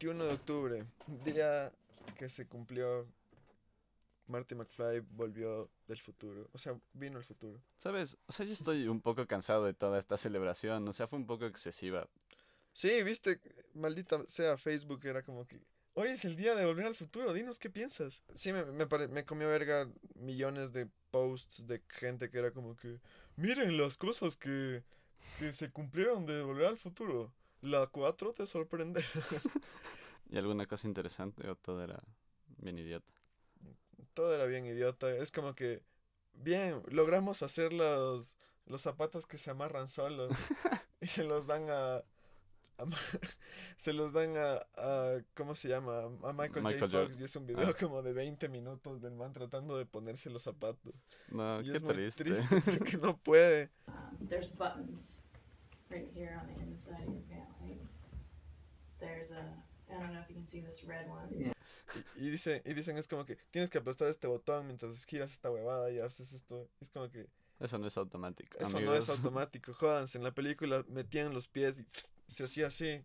21 de octubre, día que se cumplió, Marty McFly volvió del futuro. O sea, vino al futuro. ¿Sabes? O sea, yo estoy un poco cansado de toda esta celebración. O sea, fue un poco excesiva. Sí, viste, maldita sea Facebook, era como que. Hoy es el día de volver al futuro, dinos qué piensas. Sí, me, comió verga millones de posts de gente que era como que. Miren las cosas que se cumplieron de volver al futuro. La 4 te sorprende. ¿Y alguna cosa interesante o todo era bien idiota? Todo era bien idiota. Es como que, bien, logramos hacer los, los zapatos que se amarran solos y se los dan a... se los dan a, ¿Cómo se llama? A Michael, J. Fox. Y es un video ah. como de 20 minutos del man tratando de ponerse los zapatos. No, qué triste. Muy no puede. Y, dicen, y dicen, es como que tienes que aplastar este botón mientras giras esta huevada y haces esto. Es como que. Eso no es automático. Eso no es automático. Jódanse, en la película metían los pies y se hacía así.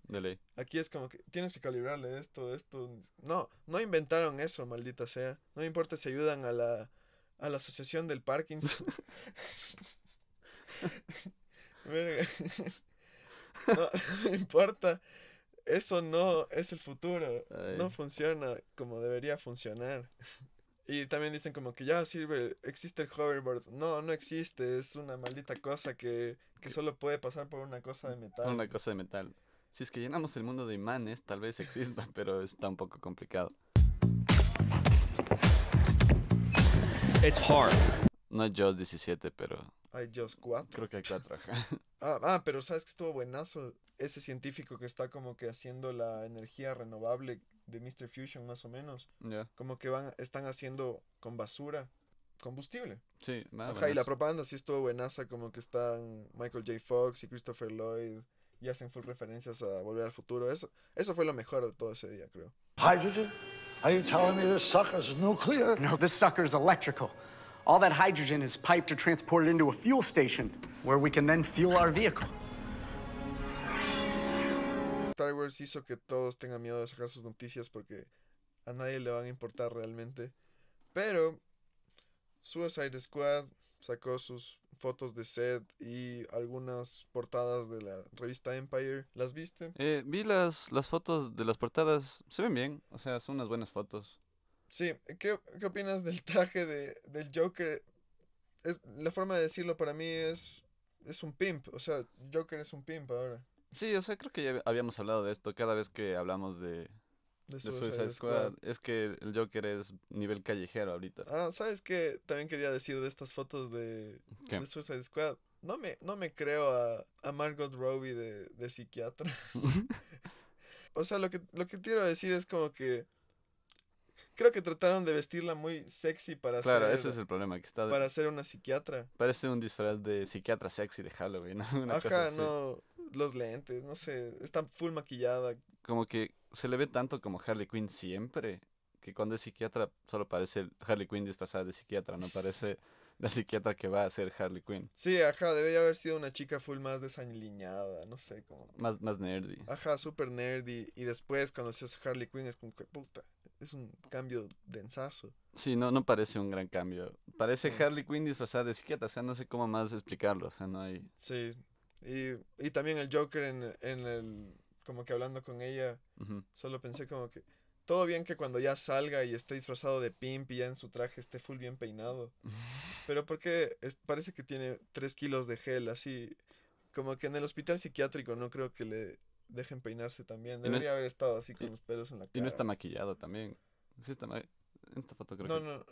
Aquí es como que tienes que calibrarle esto, esto. No, no inventaron eso, maldita sea. No importa si ayudan a la, a la asociación del Parkinson. No, importa. Eso no es el futuro. No funciona como debería funcionar. Y también dicen como que ya sirve, existe el hoverboard. No, no existe, es una maldita cosa que, solo puede pasar por una cosa de metal. Una cosa de metal. Si es que llenamos el mundo de imanes, tal vez exista, pero está un poco complicado. It's hard. No Jaws 17, pero hay just cuatro. Creo que hay cuatro, ah, ah, pero sabes que estuvo buenazo ese científico que está como que haciendo la energía renovable de Mr. Fusion, más o menos. Como que van, están haciendo con basura combustible. Sí, nada. Ajá, y la propaganda sí estuvo buenaza, como que están Michael J. Fox y Christopher Lloyd y hacen full referencias a Volver al Futuro. Eso, eso fue lo mejor de todo ese día, creo. Hydrogen? Are you telling me this sucker's nuclear? No, sucker's electrical. All that hydrogen is piped or transported into a fuel station where we can then fuel our vehicle. Star Wars hizo que todos tengan miedo de sacar sus noticias porque a nadie le van a importar realmente. Pero Suicide Squad sacó sus fotos de set y algunas portadas de la revista Empire. ¿Las viste? Eh, vi las, las fotos de las portadas. Se ven bien, o sea, son unas buenas fotos. Sí, ¿qué, opinas del traje de, del Joker? Es, la forma de decirlo para mí es, es un pimp, o sea, Joker es un pimp ahora. Sí, o sea, creo que ya habíamos hablado de esto cada vez que hablamos de, Suicide, Squad. Es que el Joker es nivel callejero ahorita. Ah, ¿sabes qué? También quería decir de estas fotos de, Suicide Squad. No me, no me creo a, a Margot Robbie de, de psiquiatra. o sea, lo que, lo que quiero decir es como que Creo que trataron de vestirla muy sexy para Claro, ser, ese es el problema que está. Para ser una psiquiatra. Parece un disfraz de psiquiatra sexy de Halloween, Ajá, no. Los lentes, no sé. Está full maquillada. Como que se le ve tanto como Harley Quinn siempre. Que cuando es psiquiatra solo parece Harley Quinn disfrazada de psiquiatra, no parece la psiquiatra que va a ser Harley Quinn. Sí, ajá, debería haber sido una chica full más desaliñada, no sé, como... Más, más nerdy. Ajá, súper nerdy. Y después cuando se hace Harley Quinn es como que puta es un cambio densazo. Sí, no, no parece un gran cambio. Parece Harley Quinn disfrazada de psiquiatra, o sea, no sé cómo más explicarlo, o sea, no hay... Sí, y, y también el Joker en, el... como que hablando con ella, solo pensé como que... Todo bien que cuando ya salga y esté disfrazado de pimp y ya en su traje esté full bien peinado. Pero porque parece que tiene tres kilos de gel, así... Como que en el hospital psiquiátrico no creo que le dejen peinarse también. Debería haber estado así con los pelos en la cara. Y no está maquillado también. Sí está En esta foto creo no, que... No,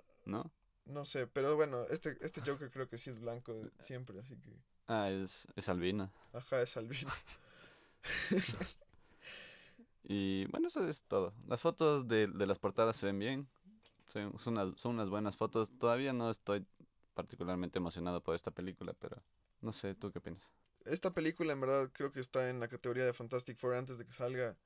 no. No sé, pero bueno, este, este Joker creo que sí es blanco ah. siempre, así que... Ah, es, es albina. Ajá, es albina. y bueno, eso es todo. Las fotos de, las portadas se ven bien. Son, unas, son unas buenas fotos. Todavía no estoy particularmente emocionado por esta película, pero no sé, ¿tú qué opinas? esta película en verdad creo que está en la categoría de Fantastic Four antes de que salga,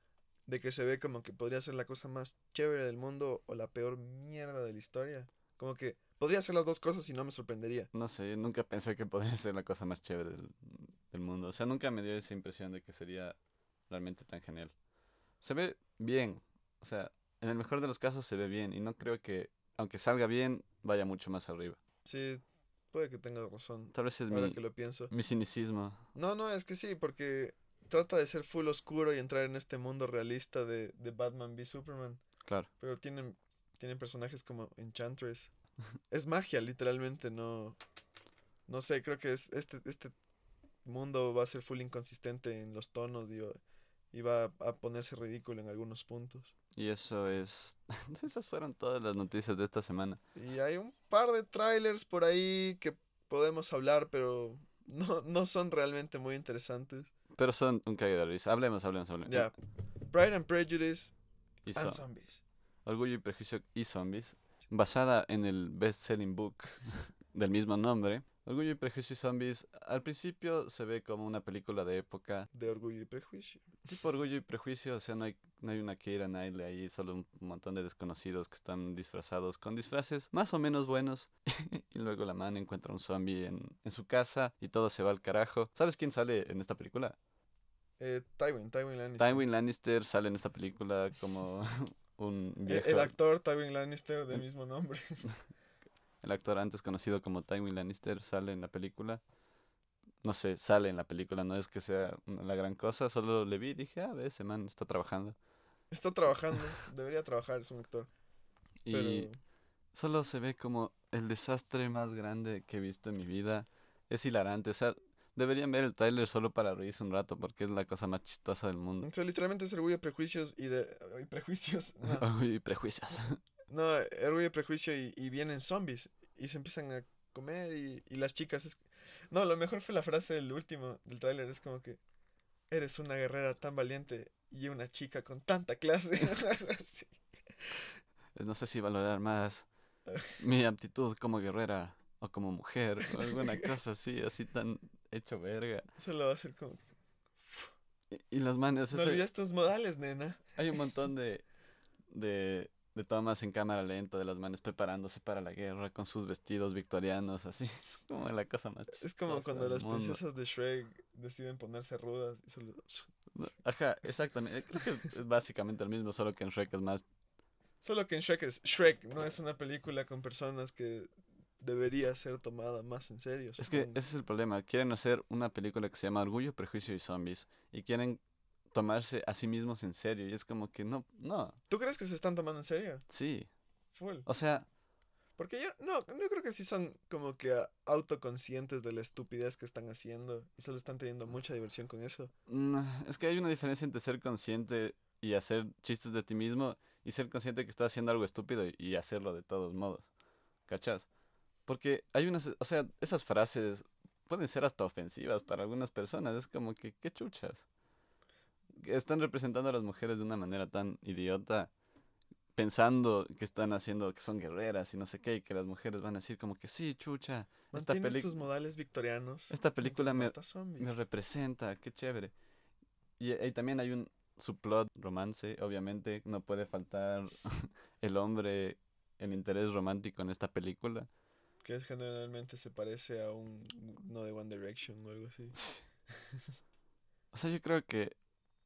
de que se ve como que podría ser la cosa más chévere del mundo o la peor mierda de la historia. Como que podría ser las dos cosas y no me sorprendería. No sé, nunca pensé que podría ser la cosa más chévere del, del mundo. O sea, nunca me dio esa impresión de que sería realmente tan genial. Se ve bien, o sea, en el mejor de los casos se ve bien y no creo que, aunque salga bien, vaya mucho más arriba. Sí, Puede que tenga razón. Tal vez es mi, que lo pienso. mi cinicismo. No, no, es que sí, porque trata de ser full oscuro y entrar en este mundo realista de, de Batman v Superman. Claro. Pero tienen, tienen personajes como Enchantress. es magia, literalmente, no. No sé, creo que es este, este mundo va a ser full inconsistente en los tonos, digo iba a ponerse ridículo en algunos puntos. Y eso es... Esas fueron todas las noticias de esta semana. Y hay un par de trailers por ahí que podemos hablar, pero no, no son realmente muy interesantes. Pero son un caído de risa. Hablemos, hablemos, hablemos. Ya. Pride and Prejudice y and Zombies. Orgullo y Prejuicio y Zombies. Basada en el best-selling book del mismo nombre, Orgullo y Prejuicio y Zombies al principio se ve como una película de época. De Orgullo y Prejuicio. Tipo orgullo y prejuicio, o sea, no hay, no hay una Keira nadie, ahí, solo un montón de desconocidos que están disfrazados con disfraces más o menos buenos. y luego la man encuentra un zombie en, su casa y todo se va al carajo. ¿Sabes quién sale en esta película? Eh, Tywin, Tywin Lannister. Tywin Lannister sale en esta película como un e-, viejo. El actor Tywin Lannister del mm. mismo nombre. el actor antes conocido como Tywin Lannister sale en la película no sé, sale en la película. No es que sea la gran cosa, solo le vi y dije, ah, ve, ese man está trabajando. Está trabajando, debería trabajar, es un actor. Y solo se ve como el desastre más grande que he visto en mi vida. Es hilarante, o sea, deberían ver el tráiler solo para reírse un rato porque es la cosa más chistosa del mundo. O sea, literalmente es orgullo, prejuicios y de... Y prejuicios. No. y prejuicios. No, orgullo, prejuicio y, vienen zombies y se empiezan a comer y, y las chicas es, no, lo mejor fue la frase del último del tráiler. Es como que eres una guerrera tan valiente y una chica con tanta clase. No sé si valorar más mi aptitud como guerrera o como mujer o alguna cosa así, así tan hecho verga. lo va a hacer como... Y, las manos... No olvides tus modales, nena. Hay un montón de de tomas en cámara lenta de las manos preparándose para la guerra con sus vestidos victorianos, así. Es como la casa más. Es como cuando las princesas de Shrek deciden ponerse rudas y Ajá, exactamente. Creo que es básicamente el mismo, solo que en Shrek es más. Solo que en Shrek es Shrek, no es una película con personas que debería ser tomada más en serio. Es que ese es el problema. Quieren hacer una película que se llama Orgullo, Prejuicio y Zombies y quieren tomarse a sí mismos en serio. Y es como que no, no. ¿Tú crees que se están tomando en serio? Sí. Full. O sea. Porque yo no, yo creo que sí son como que autoconscientes de la estupidez que están haciendo y solo están teniendo mucha diversión con eso. Mm, es que hay una diferencia entre ser consciente y hacer chistes de ti mismo y ser consciente que estás haciendo algo estúpido y, y hacerlo de todos modos. ¿Cachas? Porque hay unas, o sea, esas frases pueden ser hasta ofensivas para algunas personas. Es como que, qué chuchas están representando a las mujeres de una manera tan idiota, pensando que están haciendo, que son guerreras y no sé qué, y que las mujeres van a decir como que sí, chucha. Esta tus modales victorianos. Esta película me, representa, qué chévere. Y, también hay un subplot romance, obviamente, no puede faltar el hombre, el interés romántico en esta película. Que generalmente se parece a un, No de One Direction o algo así. o sea, yo creo que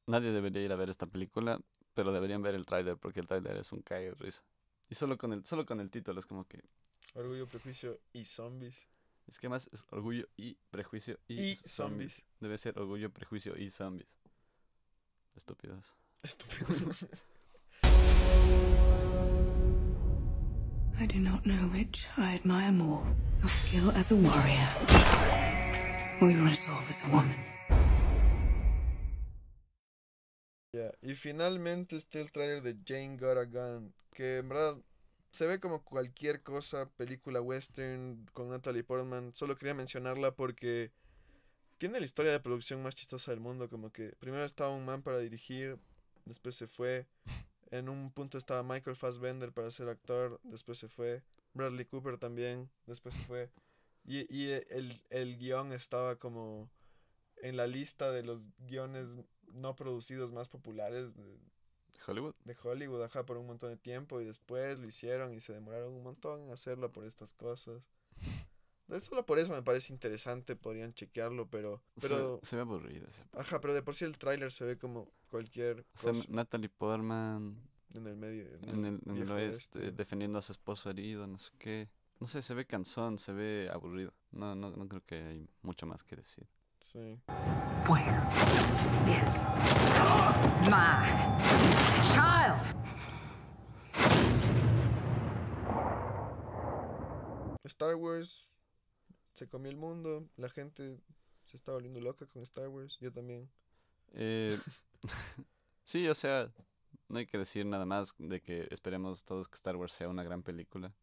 Nadie debería ir a ver esta película, pero deberían ver el tráiler porque el tráiler es un caer risa. Y solo con, el, solo con el título es como que... Orgullo, prejuicio y zombies. Es que más es orgullo y prejuicio y, zombies. Debe ser orgullo, prejuicio y zombies. Estúpidos. Estúpidos. I do not know which I admire more. Your skill as a warrior or your resolve as a woman. Y finalmente está el tráiler de Jane Got a Gun, que en verdad se ve como cualquier cosa, película western con Natalie Portman. Solo quería mencionarla porque tiene la historia de producción más chistosa del mundo. Como que primero estaba un man para dirigir, después se fue. En un punto estaba Michael Fassbender para ser actor, después se fue. Bradley Cooper también, después se fue. Y, el, el guión estaba como en la lista de los guiones no producidos más populares de Hollywood. De Hollywood, ajá, por un montón de tiempo y después lo hicieron y se demoraron un montón en hacerlo por estas cosas. solo por eso me parece interesante, podrían chequearlo, pero... pero se, ve aburrido. ese. Ajá, pero de por sí el tráiler se ve como cualquier... Cosa. Natalie Portman... En el medio. En, el, oeste, defendiendo a su esposo herido, no sé qué. No sé, se ve cansón, se ve aburrido. No, no, no creo que hay mucho más que decir. Sí. Fuego. Star Wars se comió el mundo, la gente se está volviendo loca con Star Wars, yo también. Eh, sí, o sea, no hay que decir nada más de que esperemos todos que Star Wars sea una gran película.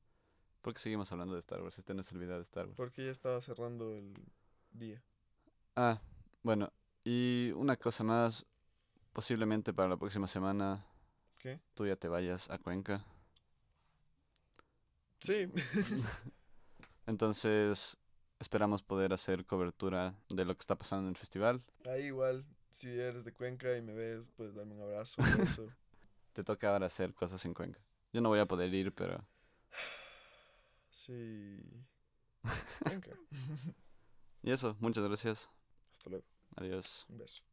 Porque seguimos hablando de Star Wars, este no se olvida de Star Wars. Porque ya estaba cerrando el día. Ah, bueno, y una cosa más, posiblemente para la próxima semana ¿Qué? tú ya te vayas a Cuenca. Sí. Entonces, esperamos poder hacer cobertura de lo que está pasando en el festival. Ahí igual, si eres de Cuenca y me ves, pues dame un abrazo. te toca ahora hacer cosas en Cuenca. Yo no voy a poder ir, pero... Sí. Cuenca. y eso, muchas gracias. Hasta luego. Adiós. Un beso.